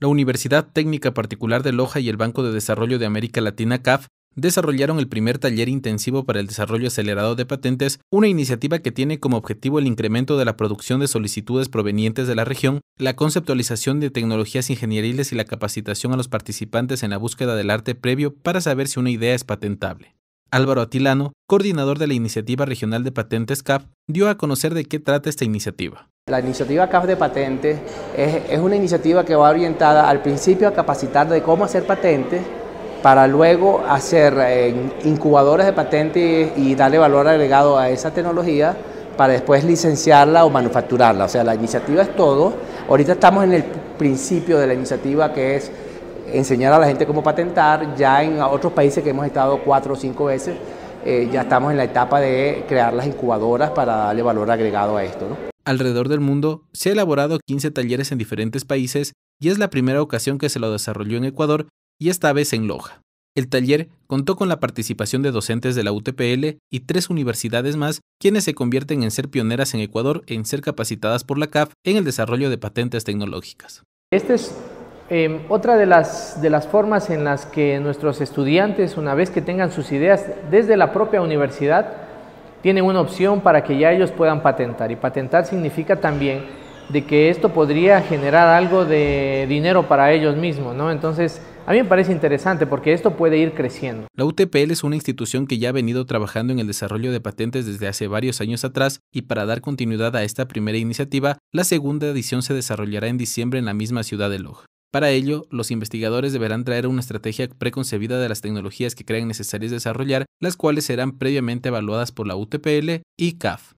La Universidad Técnica Particular de Loja y el Banco de Desarrollo de América Latina CAF desarrollaron el primer taller intensivo para el desarrollo acelerado de patentes, una iniciativa que tiene como objetivo el incremento de la producción de solicitudes provenientes de la región, la conceptualización de tecnologías ingenieriles y la capacitación a los participantes en la búsqueda del arte previo para saber si una idea es patentable. Álvaro Atilano, coordinador de la Iniciativa Regional de Patentes CAF, dio a conocer de qué trata esta iniciativa. La iniciativa CAF de patentes es, una iniciativa que va orientada al principio a capacitar de cómo hacer patentes para luego hacer eh, incubadoras de patentes y, darle valor agregado a esa tecnología para después licenciarla o manufacturarla. O sea, la iniciativa es todo. Ahorita estamos en el principio de la iniciativa que es enseñar a la gente cómo patentar. Ya en otros países que hemos estado cuatro o cinco veces, eh, ya estamos en la etapa de crear las incubadoras para darle valor agregado a esto alrededor del mundo, se ha elaborado 15 talleres en diferentes países y es la primera ocasión que se lo desarrolló en Ecuador y esta vez en Loja. El taller contó con la participación de docentes de la UTPL y tres universidades más, quienes se convierten en ser pioneras en Ecuador en ser capacitadas por la CAF en el desarrollo de patentes tecnológicas. Esta es em, otra de las formas en las que nuestros estudiantes, una vez que tengan sus ideas desde la propia universidad, tienen una opción para que ya ellos puedan patentar. Y patentar significa también de que esto podría generar algo de dinero para ellos mismos, ¿no? Entonces, a mí me parece interesante porque esto puede ir creciendo. La UTPL es una institución que ya ha venido trabajando en el desarrollo de patentes desde hace varios años atrás y para dar continuidad a esta primera iniciativa, la segunda edición se desarrollará en diciembre en la misma ciudad de Loja. Para ello, los investigadores deberán traer una estrategia preconcebida de las tecnologías que crean necesarias desarrollar, las cuales serán previamente evaluadas por la UTPL y CAF.